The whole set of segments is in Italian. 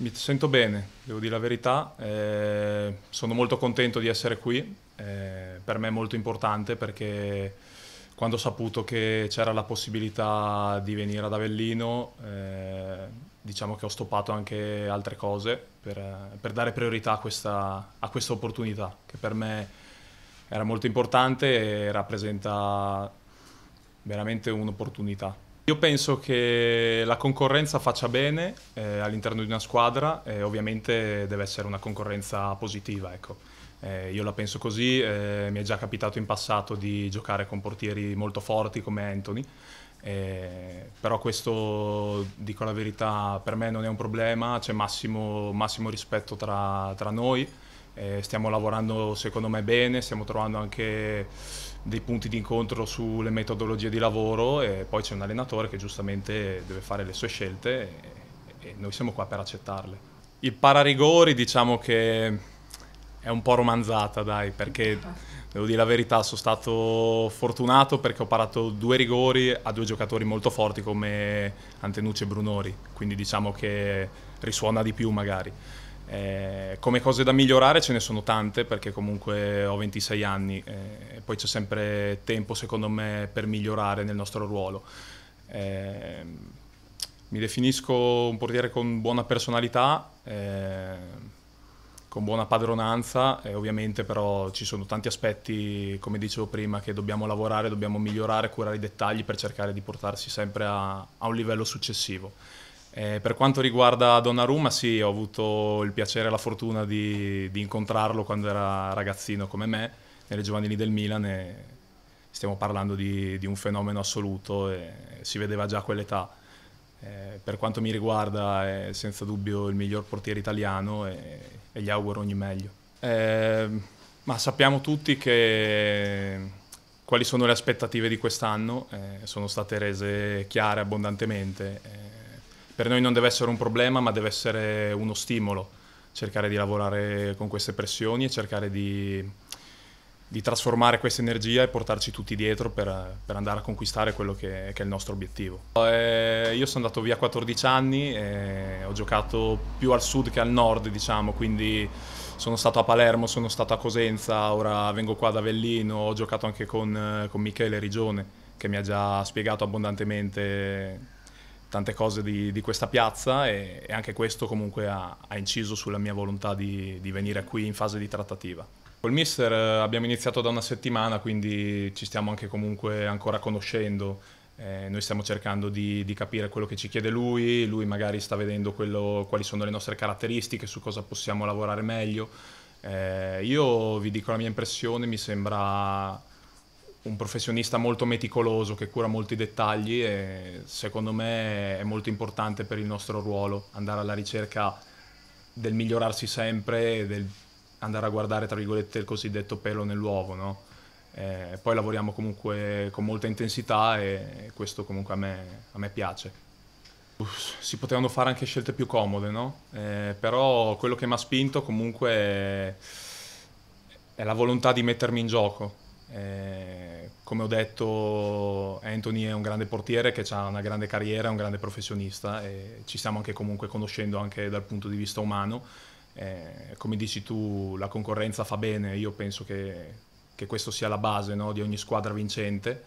Mi sento bene, devo dire la verità, eh, sono molto contento di essere qui, eh, per me è molto importante perché quando ho saputo che c'era la possibilità di venire ad Avellino, eh, diciamo che ho stoppato anche altre cose per, per dare priorità a questa, a questa opportunità che per me era molto importante e rappresenta veramente un'opportunità. Io penso che la concorrenza faccia bene eh, all'interno di una squadra e ovviamente deve essere una concorrenza positiva. Ecco. Eh, io la penso così, eh, mi è già capitato in passato di giocare con portieri molto forti come Anthony, eh, però questo, dico la verità, per me non è un problema, c'è massimo, massimo rispetto tra, tra noi. Eh, stiamo lavorando secondo me bene, stiamo trovando anche dei punti di incontro sulle metodologie di lavoro e poi c'è un allenatore che giustamente deve fare le sue scelte e, e noi siamo qua per accettarle. Il pararigori diciamo che è un po' romanzata dai perché devo dire la verità sono stato fortunato perché ho parato due rigori a due giocatori molto forti come Antenucci e Brunori quindi diciamo che risuona di più magari eh, come cose da migliorare ce ne sono tante perché comunque ho 26 anni eh, e poi c'è sempre tempo secondo me per migliorare nel nostro ruolo. Eh, mi definisco un portiere con buona personalità, eh, con buona padronanza e ovviamente però ci sono tanti aspetti, come dicevo prima, che dobbiamo lavorare, dobbiamo migliorare, curare i dettagli per cercare di portarsi sempre a, a un livello successivo. Eh, per quanto riguarda Donnarumma, sì, ho avuto il piacere e la fortuna di, di incontrarlo quando era ragazzino come me, nelle giovanili del Milan e stiamo parlando di, di un fenomeno assoluto e si vedeva già a quell'età. Eh, per quanto mi riguarda è senza dubbio il miglior portiere italiano e, e gli auguro ogni meglio. Eh, ma sappiamo tutti che quali sono le aspettative di quest'anno, eh, sono state rese chiare abbondantemente eh, per noi non deve essere un problema, ma deve essere uno stimolo, cercare di lavorare con queste pressioni e cercare di, di trasformare questa energia e portarci tutti dietro per, per andare a conquistare quello che, che è il nostro obiettivo. Eh, io sono andato via a 14 anni e ho giocato più al sud che al nord, diciamo, quindi sono stato a Palermo, sono stato a Cosenza, ora vengo qua ad Avellino, ho giocato anche con, con Michele Rigione che mi ha già spiegato abbondantemente tante cose di, di questa piazza e, e, anche questo comunque ha, ha inciso sulla mia volontà di, di, venire qui in fase di trattativa. Col mister eh, abbiamo iniziato da una settimana, quindi ci stiamo anche comunque ancora conoscendo. Eh, noi stiamo cercando di, di, capire quello che ci chiede lui, lui magari sta vedendo quello, quali sono le nostre caratteristiche, su cosa possiamo lavorare meglio. Eh, io vi dico la mia impressione, mi sembra un professionista molto meticoloso che cura molti dettagli e secondo me è molto importante per il nostro ruolo andare alla ricerca del migliorarsi sempre e del andare a guardare tra virgolette il cosiddetto pelo nell'uovo. No? Eh, poi lavoriamo comunque con molta intensità e questo comunque a me, a me piace. Uff, si potevano fare anche scelte più comode, no? Eh, però quello che mi ha spinto comunque è, è la volontà di mettermi in gioco. Eh, come ho detto, Anthony è un grande portiere che ha una grande carriera, è un grande professionista e ci stiamo anche comunque conoscendo anche dal punto di vista umano. Eh, come dici tu, la concorrenza fa bene, io penso che, che questo sia la base no, di ogni squadra vincente.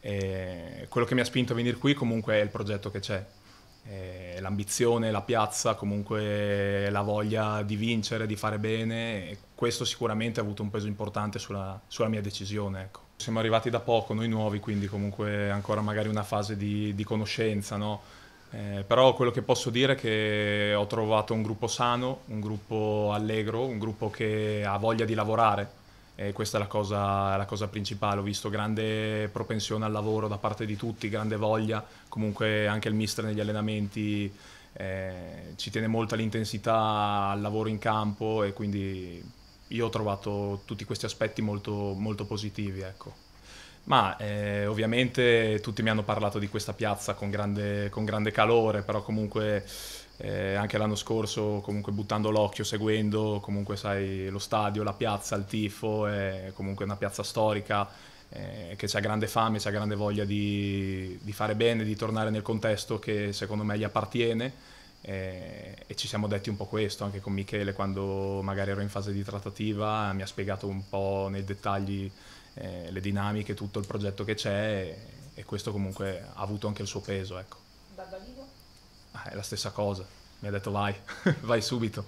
Eh, quello che mi ha spinto a venire qui comunque è il progetto che c'è, eh, l'ambizione, la piazza, comunque la voglia di vincere, di fare bene, questo sicuramente ha avuto un peso importante sulla, sulla mia decisione. Ecco. Siamo arrivati da poco, noi nuovi, quindi comunque ancora magari una fase di, di conoscenza, no? Eh, però quello che posso dire è che ho trovato un gruppo sano, un gruppo allegro, un gruppo che ha voglia di lavorare e questa è la cosa, la cosa principale. Ho visto grande propensione al lavoro da parte di tutti, grande voglia, comunque anche il mister negli allenamenti eh, ci tiene molto all'intensità, al lavoro in campo e quindi io ho trovato tutti questi aspetti molto, molto positivi. Ecco. Ma eh, ovviamente tutti mi hanno parlato di questa piazza con grande, con grande calore, però comunque eh, anche l'anno scorso, comunque buttando l'occhio, seguendo, comunque sai, lo stadio, la piazza, il tifo, è comunque una piazza storica eh, che c'è grande fame, c'è grande voglia di, di fare bene, di tornare nel contesto che secondo me gli appartiene e, eh, e, ci siamo detti un po' questo anche con Michele quando magari ero in fase di trattativa, mi ha spiegato un po' nei dettagli eh, le dinamiche, tutto il progetto che c'è e, e, questo comunque ha avuto anche il suo peso. Ecco. Dall'arrivo? Ah, è la stessa cosa, mi ha detto vai, vai subito.